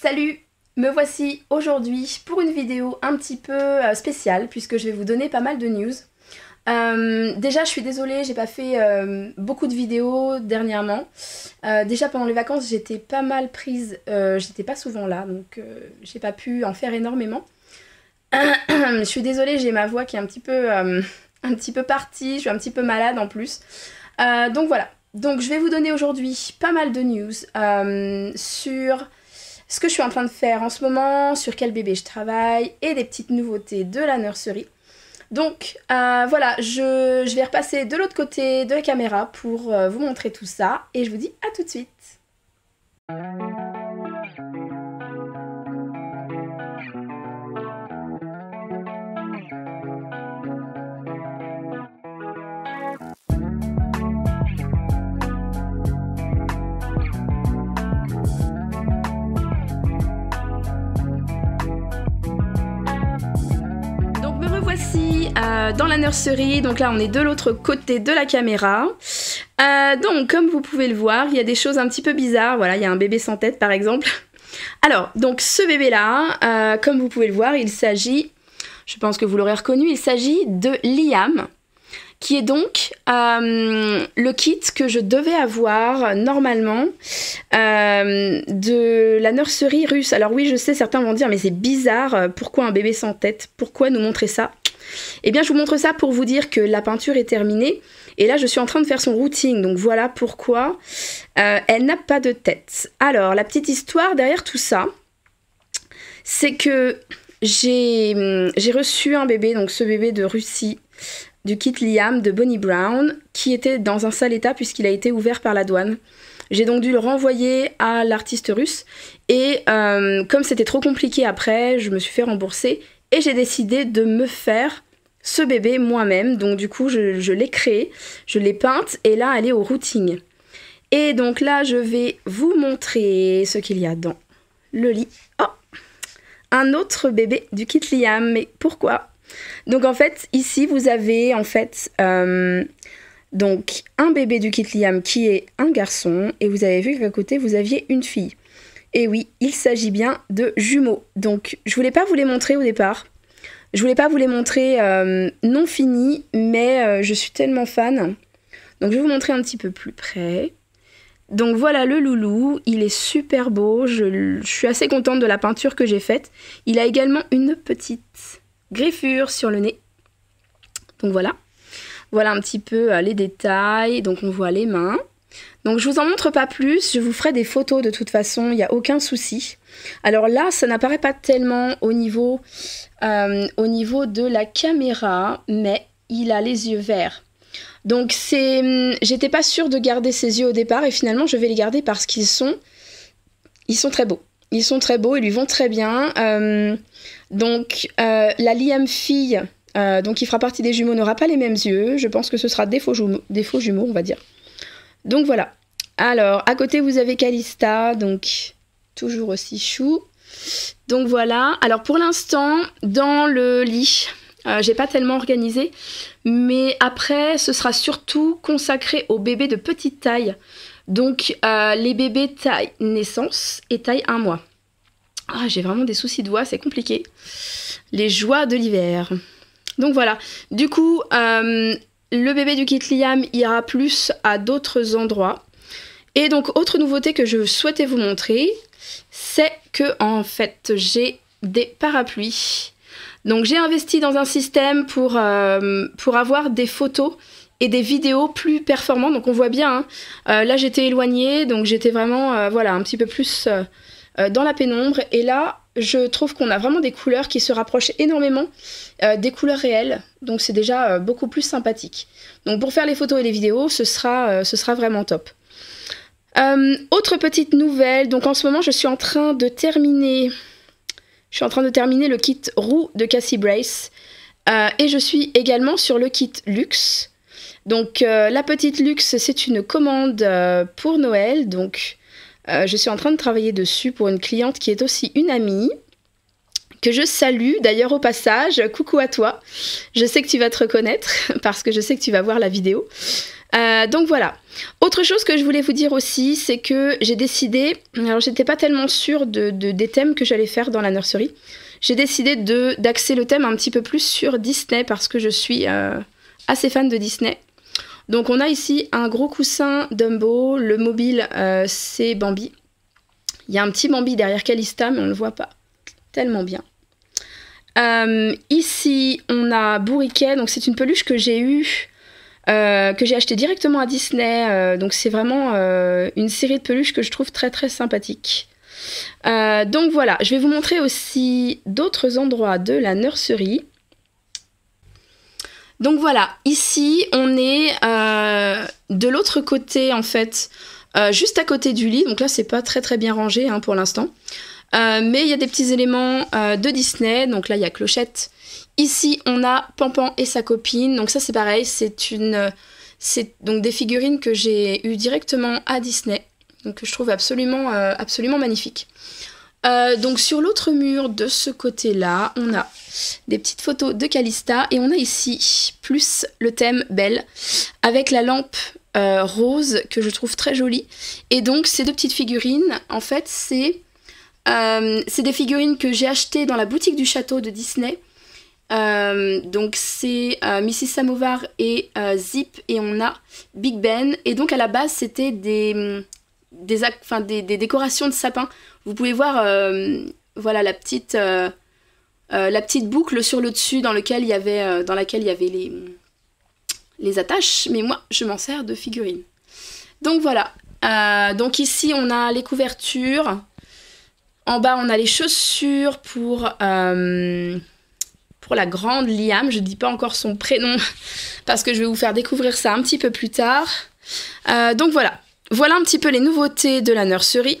Salut me voici aujourd'hui pour une vidéo un petit peu euh, spéciale puisque je vais vous donner pas mal de news. Euh, déjà je suis désolée, j'ai pas fait euh, beaucoup de vidéos dernièrement. déjà pendant les vacances j'étais pas mal prise, j'étais pas souvent là donc j'ai pas pu en faire énormément. je suis désolée, j'ai ma voix qui est un petit peu, un petit peu partie, je suis un petit peu malade en plus. donc voilà, donc je vais vous donner aujourd'hui pas mal de news sur ce que je suis en train de faire en ce moment, sur quel bébé je travaille et des petites nouveautés de la nurserie. Donc euh, voilà, je, vais repasser de l'autre côté de la caméra pour euh, vous montrer tout ça et je vous dis à tout de suite. Euh, dans la nurserie. Donc là, on est de l'autre côté de la caméra. Euh, donc, comme vous pouvez le voir, il y a des choses un petit peu bizarres. Voilà, il y a un bébé sans tête, par exemple. Alors, donc ce bébé-là, euh, comme vous pouvez le voir, il s'agit, je pense que vous l'aurez reconnu, il s'agit de Liam, qui est donc le kit que je devais avoir normalement de la nurserie russe. Alors oui, je sais, certains vont dire, mais c'est bizarre, pourquoi un bébé sans tête Pourquoi nous montrer ça et eh bien, je vous montre ça pour vous dire que la peinture est terminée. Et là, je suis en train de faire son routing. Donc voilà pourquoi euh, elle n'a pas de tête. Alors, la petite histoire derrière tout ça, c'est que hum, j'ai, reçu un bébé, donc ce bébé de Russie, du kit Liam de Bonnie Brown, qui était dans un sale état puisqu'il a été ouvert par la douane. J'ai donc dû le renvoyer à l'artiste russe et euh, comme c'était trop compliqué après, je me suis fait rembourser et j'ai décidé de me faire ce bébé moi-même. Donc du coup, je, l'ai créé, je l'ai peinte et là, elle est au routing. Et donc là, je vais vous montrer ce qu'il y a dans le lit. Oh Un autre bébé du kit Liam. Mais pourquoi Donc en fait, ici, vous avez en fait... Euh, donc un bébé du kit Liam qui est un garçon et vous avez vu qu'à côté vous aviez une fille. Et oui, il s'agit bien de jumeaux. Donc, je voulais pas vous les montrer au départ. Je voulais pas vous les montrer euh, non finis, mais euh, je suis tellement fan. Donc, je vais vous montrer un petit peu plus près. Donc voilà le loulou, il est super beau, je, je suis assez contente de la peinture que j'ai faite. Il a également une petite griffure sur le nez. Donc voilà. Voilà un petit peu euh, les détails. Donc on voit les mains, donc je vous en montre pas plus, je vous ferai des photos de toute façon, il n'y a aucun souci. Alors là, ça n'apparaît pas tellement au niveau, euh, au niveau de la caméra, mais il a les yeux verts. Donc c'est, hum, j'étais pas sûre de garder ses yeux au départ et finalement je vais les garder parce qu'ils sont, ils sont très beaux. Ils sont très beaux, ils lui vont très bien. Euh, donc euh, la Liam fille, donc qui fera partie des jumeaux, n'aura pas les mêmes yeux. Je pense que ce sera des des faux jumeaux, on va dire. Donc voilà. Alors, à côté, vous avez Calista, donc toujours aussi chou. Donc voilà. Alors pour l'instant, dans le lit, euh, j'ai pas tellement organisé, mais après, ce sera surtout consacré aux bébés de petite taille. Donc euh, les bébés taille naissance et taille un mois. Ah, j'ai vraiment des soucis de voix, c'est compliqué. Les joies de l'hiver. Donc voilà. Du coup, euh, le bébé du kit liam ira plus à d'autres endroits. Et donc, autre nouveauté que je souhaitais vous montrer, c'est que en fait, j'ai des parapluies. Donc, j'ai investi dans un système pour, euh, pour avoir des photos et des vidéos plus performantes. Donc, on voit bien. Hein. Euh, là, j'étais éloignée, donc j'étais vraiment, euh, voilà, un petit peu plus dans la pénombre. Et là, je trouve qu'on a vraiment des couleurs qui se rapprochent énormément euh, des couleurs réelles, donc c'est déjà euh, beaucoup plus sympathique. Donc pour faire les photos et les vidéos, ce sera, euh, ce sera vraiment top. autre petite nouvelle, donc en ce moment je suis en train de terminer, je suis en train de terminer le kit roux de Cassie Brace et je suis également sur le kit luxe. Donc la petite luxe c'est une commande pour Noël, donc euh, je suis en train de travailler dessus pour une cliente qui est aussi une amie que je salue d'ailleurs au passage. Coucou à toi. Je sais que tu vas te reconnaître parce que je sais que tu vas voir la vidéo. Euh, donc voilà. Autre chose que je voulais vous dire aussi, c'est que j'ai décidé, alors j'étais pas tellement sûre des thèmes que j'allais faire dans la nursery. j'ai décidé d'axer le thème un petit peu plus sur Disney parce que je suis euh, assez fan de Disney. Donc on a ici un gros coussin Dumbo, le mobile euh, c'est Bambi. Il y a un petit Bambi derrière Calista mais on ne le voit pas tellement bien. Euh, ici on a Bourriquet, donc c'est une peluche que j'ai eue, euh, que j'ai achetée directement à Disney. donc c'est vraiment une série de peluches que je trouve très très sympathique. donc voilà, je vais vous montrer aussi d'autres endroits de la nursery. Donc voilà, ici on est de l'autre côté, en fait, euh, juste à côté du lit, donc là c'est pas très très bien rangé hein, pour l'instant, euh, mais il y a des petits éléments euh, de Disney, donc là il y a Clochette. Ici on a Pampan et sa copine, donc ça c'est pareil, c'est une, c'est donc des figurines que j'ai eues directement à Disney, donc que je trouve absolument, absolument magnifique. donc sur l'autre mur de ce côté-là, on a des petites photos de Calista et on a ici plus le thème Belle avec la lampe euh, rose que je trouve très jolie. Et donc ces deux petites figurines, en fait, c'est euh, des figurines que j'ai achetées dans la boutique du château de Disney. Euh, donc c'est euh, Mrs. Samovar et Zip et on a Big Ben. Et donc à la base c'était des, des, des, décorations de sapin. Vous pouvez voir voilà, la, petite, la petite boucle sur le dessus dans, lequel il y avait, dans laquelle il y avait les les attaches, mais moi je m'en sers de figurines. Donc voilà. Euh, donc ici on a les couvertures. En bas on a les chaussures pour, euh, pour la grande Liam. Je ne dis pas encore son prénom parce que je vais vous faire découvrir ça un petit peu plus tard. Euh, donc voilà. Voilà un petit peu les nouveautés de la nurserie.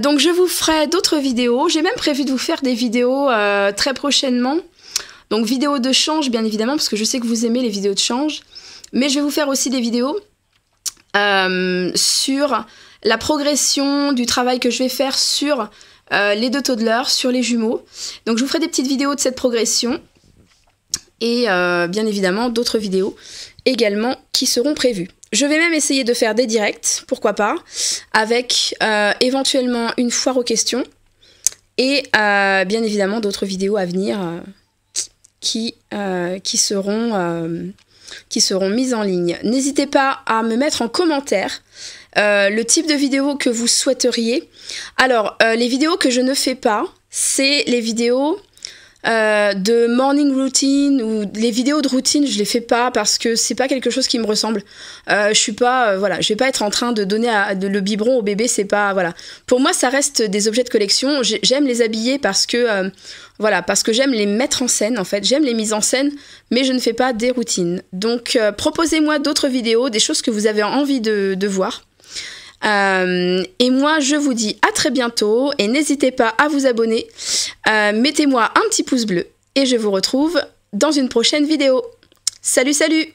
donc je vous ferai d'autres vidéos. J'ai même prévu de vous faire des vidéos très prochainement donc vidéo de change, bien évidemment, parce que je sais que vous aimez les vidéos de change. Mais je vais vous faire aussi des vidéos euh, sur la progression du travail que je vais faire sur euh, les deux l'heure, sur les jumeaux. Donc je vous ferai des petites vidéos de cette progression. Et euh, bien évidemment d'autres vidéos également qui seront prévues. Je vais même essayer de faire des directs, pourquoi pas, avec éventuellement une foire aux questions et bien évidemment d'autres vidéos à venir qui, euh, qui seront euh, qui seront mises en ligne. N'hésitez pas à me mettre en commentaire euh, le type de vidéo que vous souhaiteriez. Alors, les vidéos que je ne fais pas, c'est les vidéos euh, de morning routine ou les vidéos de routine, je les fais pas parce que c'est pas quelque chose qui me ressemble. Euh, je suis pas, euh, voilà, je vais pas être en train de donner le biberon au bébé, c'est pas, voilà. Pour moi, ça reste des objets de collection. J'aime les habiller parce que, voilà, parce que j'aime les mettre en scène en fait. J'aime les mises en scène, mais je ne fais pas des routines. Donc, proposez-moi d'autres vidéos, des choses que vous avez envie de voir. Euh, et moi, je vous dis à très bientôt et n'hésitez pas à vous abonner. Euh, mettez-moi un petit pouce bleu et je vous retrouve dans une prochaine vidéo. Salut, salut